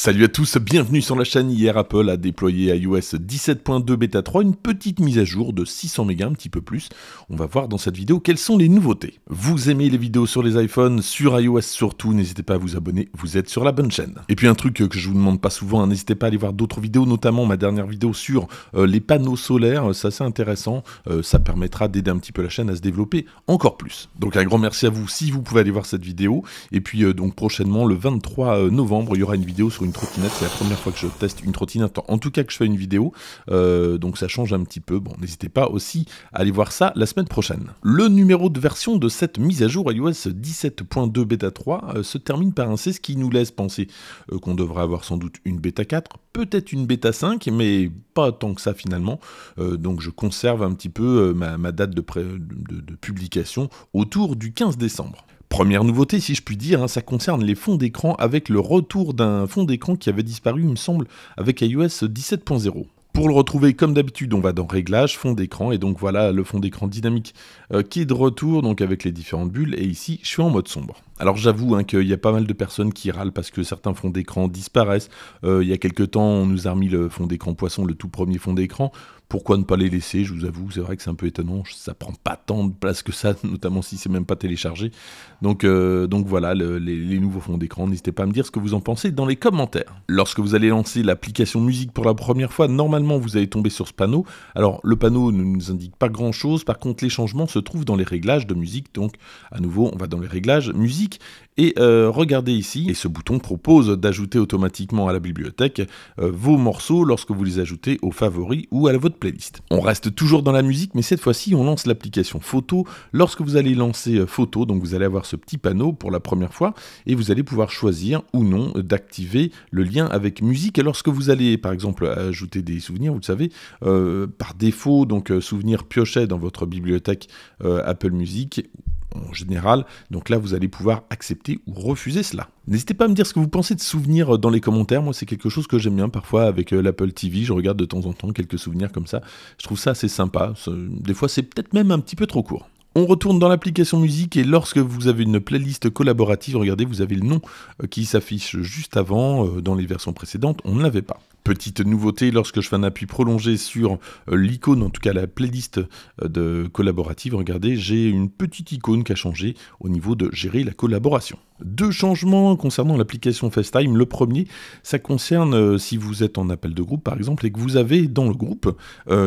Salut à tous, bienvenue sur la chaîne. Hier, Apple a déployé iOS 17.2 Beta 3 une petite mise à jour de 600 mégas, un petit peu plus. On va voir dans cette vidéo quelles sont les nouveautés. Vous aimez les vidéos sur les iPhones, sur iOS surtout, n'hésitez pas à vous abonner, vous êtes sur la bonne chaîne. Et puis un truc que je vous demande pas souvent, hein, n'hésitez pas à aller voir d'autres vidéos, notamment ma dernière vidéo sur euh, les panneaux solaires, euh, ça c'est intéressant, euh, ça permettra d'aider un petit peu la chaîne à se développer encore plus. Donc un grand merci à vous si vous pouvez aller voir cette vidéo. Et puis donc prochainement, le 23 novembre, il y aura une vidéo sur une trottinette. C'est la première fois que je teste une trottinette, en tout cas que je fais une vidéo. Euh, donc ça change un petit peu. Bon, n'hésitez pas aussi à aller voir ça la semaine prochaine. Le numéro de version de cette mise à jour iOS 17.2 bêta 3 euh, se termine par un C, ce qui nous laisse penser euh, qu'on devrait avoir sans doute une bêta 4, peut-être une bêta 5, mais pas tant que ça finalement. donc je conserve un petit peu ma, date de, de publication autour du 15 décembre. Première nouveauté, si je puis dire, hein, ça concerne les fonds d'écran avec le retour d'un fond d'écran qui avait disparu, il me semble, avec iOS 17.0. Pour le retrouver, comme d'habitude, on va dans Réglages, fond d'écran, et donc voilà le fond d'écran dynamique euh, qui est de retour, donc avec les différentes bulles, et ici, je suis en mode sombre. Alors j'avoue hein, qu'il y a pas mal de personnes qui râlent parce que certains fonds d'écran disparaissent. Euh, il y a quelques temps, on nous a remis le fond d'écran poisson, le tout premier fond d'écran. Pourquoi ne pas les laisser Je vous avoue, c'est vrai que c'est un peu étonnant. Ça prend pas tant de place que ça, notamment si c'est même pas téléchargé. Donc, euh, donc voilà, les, les, nouveaux fonds d'écran. N'hésitez pas à me dire ce que vous en pensez dans les commentaires. Lorsque vous allez lancer l'application musique pour la première fois, normalement vous allez tomber sur ce panneau. Alors le panneau ne nous indique pas grand chose. Par contre, les changements se trouvent dans les réglages de musique. Donc à nouveau, on va dans les réglages musique et euh, regardez ici, et ce bouton propose d'ajouter automatiquement à la bibliothèque euh, vos morceaux lorsque vous les ajoutez aux favoris ou à votre playlist. On reste toujours dans la musique, mais cette fois-ci on lance l'application photo. Lorsque vous allez lancer euh, photo, donc vous allez avoir ce petit panneau pour la première fois, et vous allez pouvoir choisir ou non d'activer le lien avec musique. lorsque vous allez par exemple ajouter des souvenirs, vous le savez, par défaut, donc souvenirs piochés dans votre bibliothèque Apple Music, en général. Donc là, vous allez pouvoir accepter ou refuser cela. N'hésitez pas à me dire ce que vous pensez de souvenirs euh, dans les commentaires. Moi, c'est quelque chose que j'aime bien parfois avec euh, l'Apple TV. Je regarde de temps en temps quelques souvenirs comme ça. Je trouve ça assez sympa. Des fois, c'est peut-être même un petit peu trop court. On retourne dans l'application musique et lorsque vous avez une playlist collaborative, regardez, vous avez le nom euh, qui s'affiche juste avant. Euh, dans les versions précédentes, on ne l'avait pas. Petite nouveauté, lorsque je fais un appui prolongé sur euh, l'icône, en tout cas la playlist de collaborative, regardez, j'ai une petite icône qui a changé au niveau de gérer la collaboration. Deux changements concernant l'application FaceTime. Le premier, ça concerne si vous êtes en appel de groupe par exemple et que vous avez dans le groupe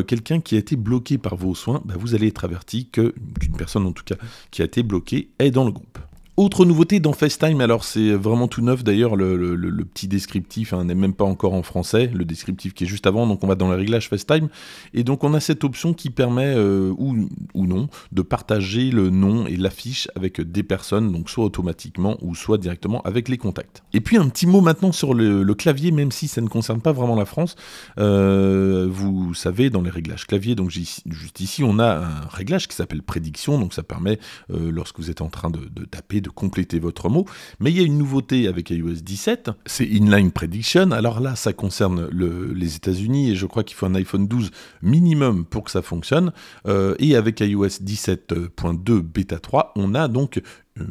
quelqu'un qui a été bloqué par vos soins, bah, vous allez être averti que personne en tout cas qui a été bloquée est dans le groupe. Autre nouveauté dans FaceTime, alors c'est vraiment tout neuf d'ailleurs, le, petit descriptif hein, n'est même pas encore en français, le descriptif qui est juste avant, donc on va dans les réglages FaceTime, et donc on a cette option qui permet, euh, ou, ou, non, de partager le nom et l'affiche avec des personnes, donc soit automatiquement ou soit directement avec les contacts. Et puis un petit mot maintenant sur le, clavier, même si ça ne concerne pas vraiment la France, euh, vous savez, dans les réglages clavier, donc juste ici, on a un réglage qui s'appelle prédiction, donc ça permet, euh, lorsque vous êtes en train de taper, de compléter votre mot. Mais il y a une nouveauté avec iOS 17, c'est Inline Prediction. Alors là, ça concerne les États-Unis et je crois qu'il faut un iPhone 12 minimum pour que ça fonctionne. Euh, et avec iOS 17.2 bêta 3, on a donc euh,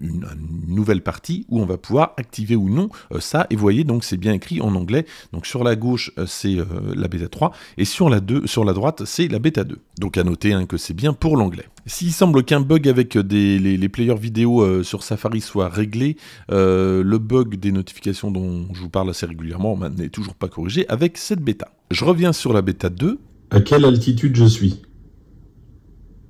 une, nouvelle partie où on va pouvoir activer ou non euh, ça. Et voyez, donc c'est bien écrit en anglais. Donc sur la gauche, euh, c'est la bêta 3 et sur la, 2, sur la droite, c'est la bêta 2. Donc à noter hein, que c'est bien pour l'anglais. S'il semble qu'un bug avec les, les, players vidéo sur Safari soit réglé, le bug des notifications dont je vous parle assez régulièrement ben, n'est toujours pas corrigé avec cette bêta. Je reviens sur la bêta 2. À quelle altitude je suis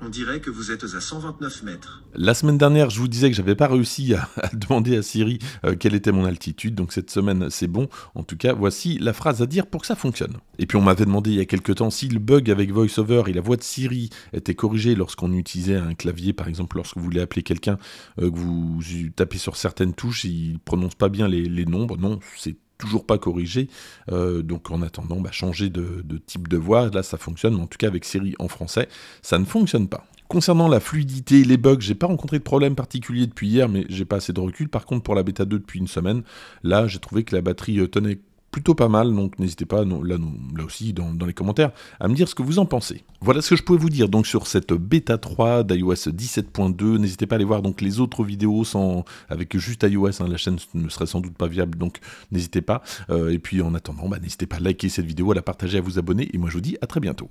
on dirait que vous êtes à 129 mètres. La semaine dernière, je vous disais que j'avais pas réussi à, demander à Siri euh, quelle était mon altitude, donc cette semaine c'est bon. En tout cas, voici la phrase à dire pour que ça fonctionne. Et puis on m'avait demandé il y a quelques temps si le bug avec VoiceOver et la voix de Siri était corrigé lorsqu'on utilisait un clavier, par exemple lorsque vous voulez appeler quelqu'un, euh, que vous tapez sur certaines touches, il prononce pas bien les, les nombres. Non, c'est toujours pas corrigé. Euh, donc en attendant, bah, changer de, type de voix, là ça fonctionne, mais en tout cas avec Siri en français, ça ne fonctionne pas. Concernant la fluidité et les bugs, j'ai pas rencontré de problème particulier depuis hier, mais j'ai pas assez de recul. Par contre, pour la bêta 2 depuis une semaine, là j'ai trouvé que la batterie euh, tenait plutôt pas mal, donc n'hésitez pas, là, là aussi, dans, les commentaires, à me dire ce que vous en pensez. Voilà ce que je pouvais vous dire donc sur cette bêta 3 d'iOS 17.2. N'hésitez pas à aller voir donc les autres vidéos sans, avec juste iOS, hein, la chaîne ne serait sans doute pas viable, donc n'hésitez pas. Euh, et puis en attendant, bah, n'hésitez pas à liker cette vidéo, à la partager, à vous abonner, et moi je vous dis à très bientôt.